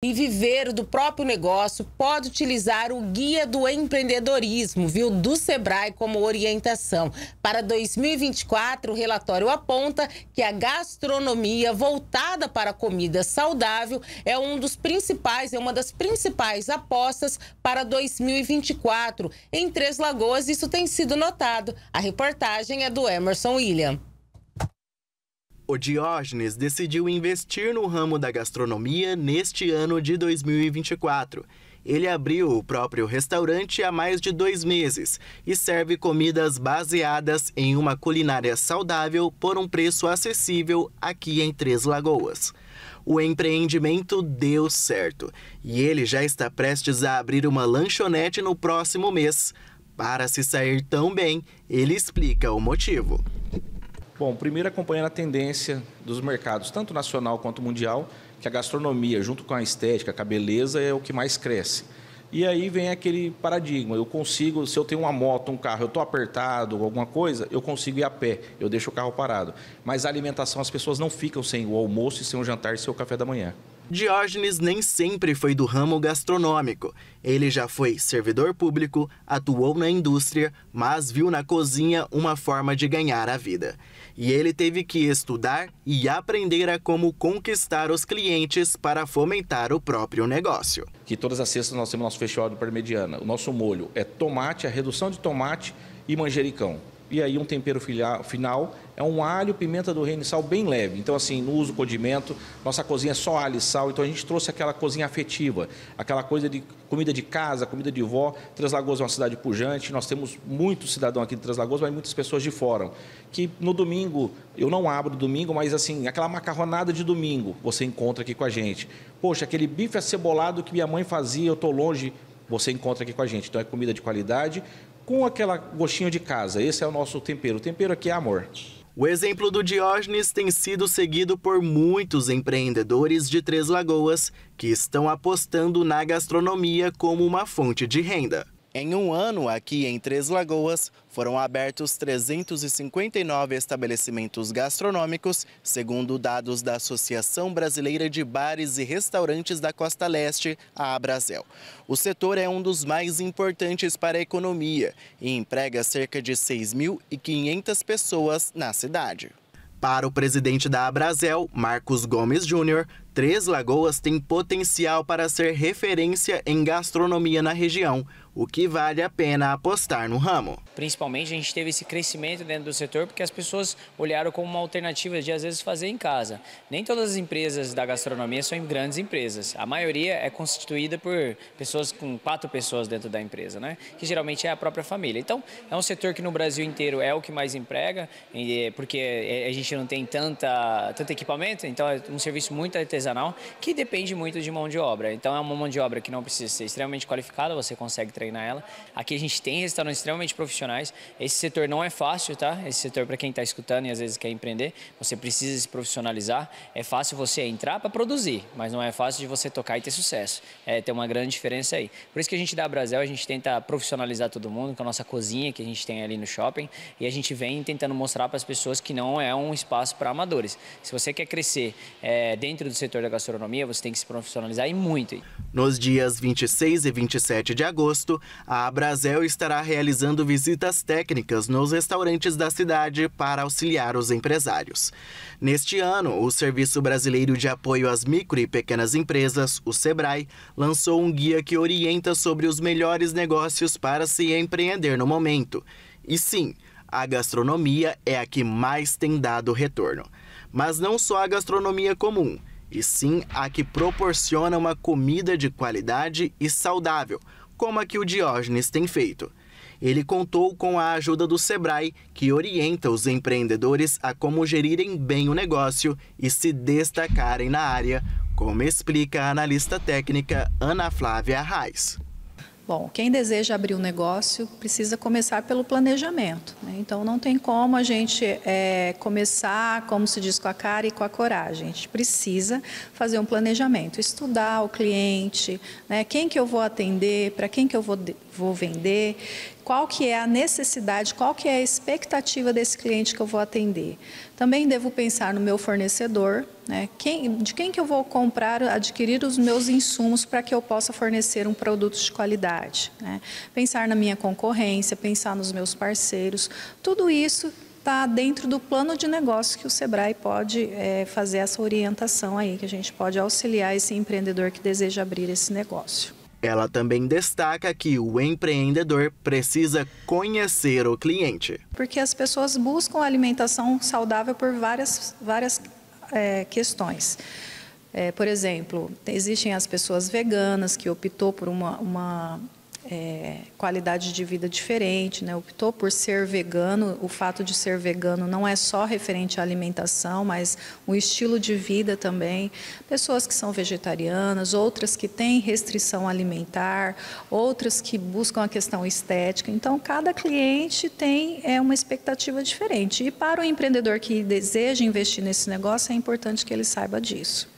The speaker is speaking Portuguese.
e viver do próprio negócio pode utilizar o Guia do Empreendedorismo, viu, do Sebrae como orientação. Para 2024, o relatório aponta que a gastronomia voltada para a comida saudável é um dos principais, é uma das principais apostas para 2024. Em Três Lagoas, isso tem sido notado. A reportagem é do Emerson William o Diógenes decidiu investir no ramo da gastronomia neste ano de 2024. Ele abriu o próprio restaurante há mais de dois meses e serve comidas baseadas em uma culinária saudável por um preço acessível aqui em Três Lagoas. O empreendimento deu certo e ele já está prestes a abrir uma lanchonete no próximo mês. Para se sair tão bem, ele explica o motivo. Bom, primeiro acompanhando a tendência dos mercados, tanto nacional quanto mundial, que a gastronomia, junto com a estética, com a beleza, é o que mais cresce. E aí vem aquele paradigma, eu consigo, se eu tenho uma moto, um carro, eu estou apertado, alguma coisa, eu consigo ir a pé, eu deixo o carro parado. Mas a alimentação, as pessoas não ficam sem o almoço, sem o jantar, sem o café da manhã. Diógenes nem sempre foi do ramo gastronômico. Ele já foi servidor público, atuou na indústria, mas viu na cozinha uma forma de ganhar a vida. E ele teve que estudar e aprender a como conquistar os clientes para fomentar o próprio negócio. Que todas as sextas nós temos nosso festival de parmegiana. O nosso molho é tomate, a redução de tomate e manjericão. E aí um tempero final é um alho, pimenta do reino e sal bem leve. Então, assim, no uso condimento, nossa cozinha é só alho e sal, então a gente trouxe aquela cozinha afetiva, aquela coisa de comida de casa, comida de vó. Três Lagoas é uma cidade pujante, nós temos muitos cidadãos aqui de Três Lagoas, mas muitas pessoas de fora. Que no domingo, eu não abro domingo, mas assim, aquela macarronada de domingo você encontra aqui com a gente. Poxa, aquele bife acebolado que minha mãe fazia, eu estou longe, você encontra aqui com a gente. Então é comida de qualidade com aquela gostinho de casa. Esse é o nosso tempero. O tempero aqui é amor. O exemplo do Diógenes tem sido seguido por muitos empreendedores de Três Lagoas que estão apostando na gastronomia como uma fonte de renda. Em um ano, aqui em Três Lagoas, foram abertos 359 estabelecimentos gastronômicos, segundo dados da Associação Brasileira de Bares e Restaurantes da Costa Leste, a Abrazel. O setor é um dos mais importantes para a economia e emprega cerca de 6.500 pessoas na cidade. Para o presidente da Abrazel, Marcos Gomes Júnior, Três Lagoas tem potencial para ser referência em gastronomia na região, o que vale a pena apostar no ramo. Principalmente a gente teve esse crescimento dentro do setor porque as pessoas olharam como uma alternativa de às vezes fazer em casa. Nem todas as empresas da gastronomia são grandes empresas. A maioria é constituída por pessoas com quatro pessoas dentro da empresa, né? Que geralmente é a própria família. Então é um setor que no Brasil inteiro é o que mais emprega, é porque é, a gente não tem tanta tanto equipamento. Então é um serviço muito artesanal artesanal, que depende muito de mão de obra. Então é uma mão de obra que não precisa ser extremamente qualificada, você consegue treinar ela. Aqui a gente tem restaurantes extremamente profissionais. Esse setor não é fácil, tá? Esse setor para quem está escutando e às vezes quer empreender, você precisa se profissionalizar. É fácil você entrar para produzir, mas não é fácil de você tocar e ter sucesso. É, tem uma grande diferença aí. Por isso que a gente da Brasil, a gente tenta profissionalizar todo mundo com a nossa cozinha que a gente tem ali no shopping e a gente vem tentando mostrar para as pessoas que não é um espaço para amadores. Se você quer crescer é, dentro do setor setor da gastronomia, você tem que se profissionalizar e muito. Nos dias 26 e 27 de agosto, a Brasil estará realizando visitas técnicas nos restaurantes da cidade para auxiliar os empresários. Neste ano, o Serviço Brasileiro de Apoio às Micro e Pequenas Empresas, o SEBRAE, lançou um guia que orienta sobre os melhores negócios para se empreender no momento. E sim, a gastronomia é a que mais tem dado retorno. Mas não só a gastronomia comum e sim a que proporciona uma comida de qualidade e saudável, como a que o Diógenes tem feito. Ele contou com a ajuda do Sebrae, que orienta os empreendedores a como gerirem bem o negócio e se destacarem na área, como explica a analista técnica Ana Flávia Reis. Bom, quem deseja abrir um negócio precisa começar pelo planejamento. Né? Então, não tem como a gente é, começar, como se diz, com a cara e com a coragem. A gente precisa fazer um planejamento, estudar o cliente, né? quem que eu vou atender, para quem que eu vou, vou vender, qual que é a necessidade, qual que é a expectativa desse cliente que eu vou atender. Também devo pensar no meu fornecedor, né? Quem, de quem que eu vou comprar, adquirir os meus insumos para que eu possa fornecer um produto de qualidade. Né? Pensar na minha concorrência, pensar nos meus parceiros, tudo isso está dentro do plano de negócio que o Sebrae pode é, fazer essa orientação aí, que a gente pode auxiliar esse empreendedor que deseja abrir esse negócio. Ela também destaca que o empreendedor precisa conhecer o cliente. Porque as pessoas buscam alimentação saudável por várias, várias é, questões. É, por exemplo, existem as pessoas veganas que optou por uma, uma é, qualidade de vida diferente, né? optou por ser vegano. O fato de ser vegano não é só referente à alimentação, mas um estilo de vida também. Pessoas que são vegetarianas, outras que têm restrição alimentar, outras que buscam a questão estética. Então, cada cliente tem é, uma expectativa diferente. E para o empreendedor que deseja investir nesse negócio, é importante que ele saiba disso.